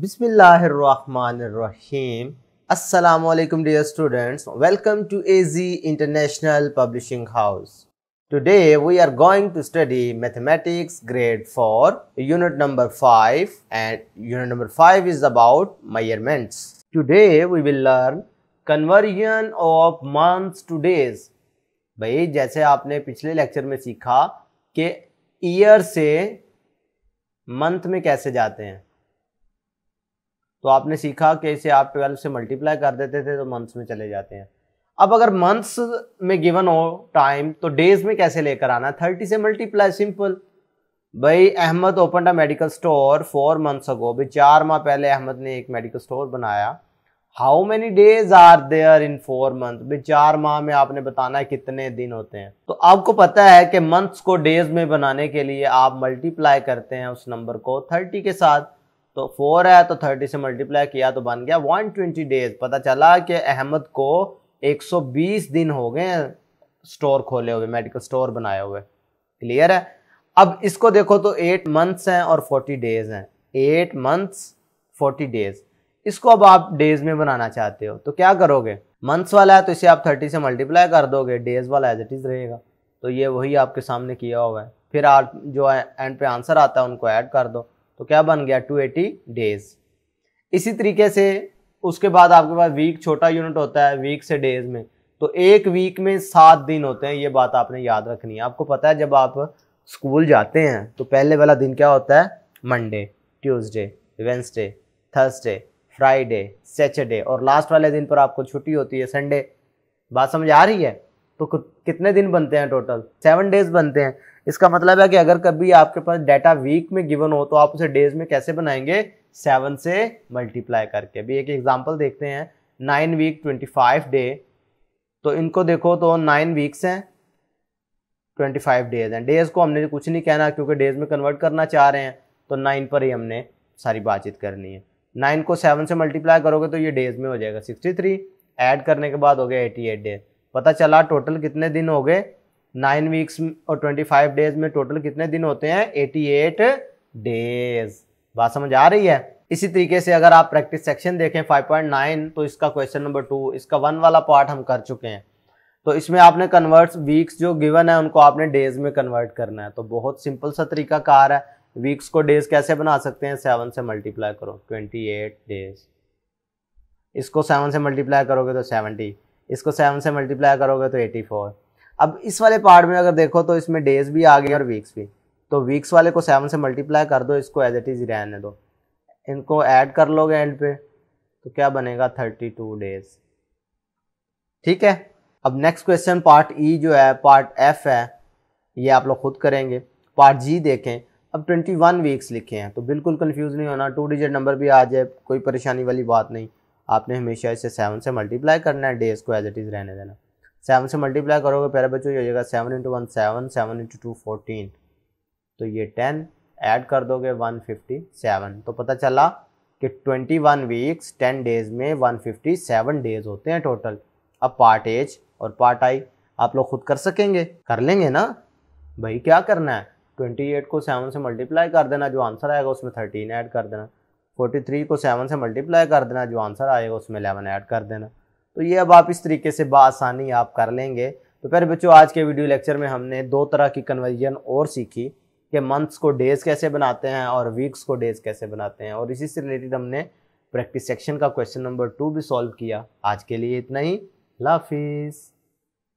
बिसमीम अल्लाम dear students welcome to AG international publishing house today we are going to study mathematics grade four unit number five and unit number five is about measurements today we will learn conversion of months to days भाई जैसे आपने पिछले lecture में सीखा कि year से month में कैसे जाते हैं तो आपने सीखा कि इसे आप ट्वेल्व से मल्टीप्लाई कर देते थे तो मंथ्स में चले जाते हैं अब अगर मंथ्स में गिवन हो टाइम तो डेज में कैसे लेकर आना थर्टी से मल्टीप्लाई सिंपल भाई Ahmad open a medical store four months ago भाई चार माह पहले अहमद ने एक मेडिकल स्टोर बनाया how many days are there in four month भाई चार माह में आपने बताना है कितने दिन होते हैं तो आपको पता है कि मंथ्स को डेज में बनाने के लिए आप मल्टीप्लाई करते हैं उस नंबर को थर्टी के साथ तो फोर है तो थर्टी से मल्टीप्लाई किया तो बन गया वन ट्वेंटी डेज पता चला कि अहमद को एक सौ बीस दिन हो गए स्टोर खोले हुए मेडिकल स्टोर बनाए हुए क्लियर है अब इसको देखो तो एट मंथ्स हैं और फोर्टी डेज हैं एट मंथ्स फोर्टी डेज इसको अब आप डेज में बनाना चाहते हो तो क्या करोगे मंथ्स वाला है तो इसे आप थर्टी से मल्टीप्लाई कर दोगे डेज वाला एज इट इज़ रहेगा तो ये वही आपके सामने किया हुआ है फिर आप जो एंड पे आंसर आता है उनको ऐड कर दो तो क्या बन गया 280 डेज इसी तरीके से उसके बाद आपके पास वीक छोटा यूनिट होता है वीक से डेज में तो एक वीक में सात दिन होते हैं ये बात आपने याद रखनी है आपको पता है जब आप स्कूल जाते हैं तो पहले वाला दिन क्या होता है Monday Tuesday Wednesday Thursday Friday Saturday और लास्ट वाले दिन पर आपको छुट्टी होती है संडे बात समझ आ रही है तो कितने दिन बनते हैं टोटल सेवन डेज बनते हैं इसका मतलब है कि अगर कभी आपके पास डाटा वीक में गिवन हो तो आप उसे डेज में कैसे बनाएंगे सेवन से मल्टीप्लाई करके अभी एक एग्जाम्पल देखते हैं nine week twenty five day तो इनको देखो तो नाइन वीक्स हैं ट्वेंटी फाइव डेज हैं डेज को हमने कुछ नहीं कहना क्योंकि डेज में कन्वर्ट करना चाह रहे हैं तो नाइन पर ही हमने सारी बातचीत करनी है नाइन को सेवन से मल्टीप्लाई करोगे तो ये डेज में हो जाएगा सिक्सटी थ्री एड करने के बाद हो गया एटी एट डेज पता चला टोटल कितने दिन हो गए नाइन वीक्स और ट्वेंटी फाइव डेज में टोटल कितने दिन होते हैं एटी एट डेज बात समझ आ रही है इसी तरीके से अगर आप प्रैक्टिस सेक्शन देखें फाइव पॉइंट नाइन तो इसका क्वेश्चन नंबर टू इसका वन वाला पार्ट हम कर चुके हैं तो इसमें आपने कन्वर्ट्स वीक्स जो गिवन है उनको आपने डेज में कन्वर्ट करना है तो बहुत सिंपल सा तरीका कार है वीक्स को डेज कैसे बना सकते हैं सेवन से मल्टीप्लाई करो ट्वेंटी एट डेज इसको सेवन से मल्टीप्लाई करोगे तो सेवेंटी इसको सेवन से मल्टीप्लाई करोगे तो एटी फोर अब इस वाले पार्ट में अगर देखो तो इसमें डेज भी आ गए और वीक्स भी तो वीक्स वाले को सेवन से मल्टीप्लाई कर दो इसको एज इट इज़ रहने दो इनको ऐड कर लोगे एंड पे तो क्या बनेगा थर्टी टू डेज ठीक है अब नेक्स्ट क्वेश्चन पार्ट ई जो है पार्ट एफ है ये आप लोग खुद करेंगे पार्ट जी देखें अब ट्वेंटी वन वीक्स लिखे हैं तो बिल्कुल कन्फ्यूज नहीं होना टू डिजिट नंबर भी आ जाए कोई परेशानी वाली बात नहीं आपने हमेशा इसे सेवन से मल्टीप्लाई करना है डेज को एज इट इज़ रहने देना सेवन से मल्टीप्लाई करोगे प्यारे बच्चों ये हो जाएगा seven into one seven seven into two fourteen तो ये टेन ऐड कर दोगे वन फिफ्टी सेवन तो पता चला कि twenty one weeks ten days में वन फिफ्टी सेवन डेज होते हैं टोटल अब पार्ट एज और पार्ट आई आप लोग खुद कर सकेंगे कर लेंगे ना भाई क्या करना है ट्वेंटी एट को सेवन से मल्टीप्लाई कर देना जो आंसर आएगा उसमें थर्टीन ऐड कर देना फोर्टी थ्री को सेवन से मल्टीप्लाई कर देना जो आंसर आएगा उसमें एलेवन ऐड कर देना तो ये अब आप इस तरीके से बसानी आप कर लेंगे तो फिर बच्चों आज के वीडियो लेक्चर में हमने दो तरह की कन्वर्जन और सीखी कि मंथ्स को डेज कैसे बनाते हैं और वीक्स को डेज कैसे बनाते हैं और इसी से रिलेटेड हमने प्रैक्टिस सेक्शन का क्वेश्चन नंबर टू भी सॉल्व किया आज के लिए इतना ही लाफिज़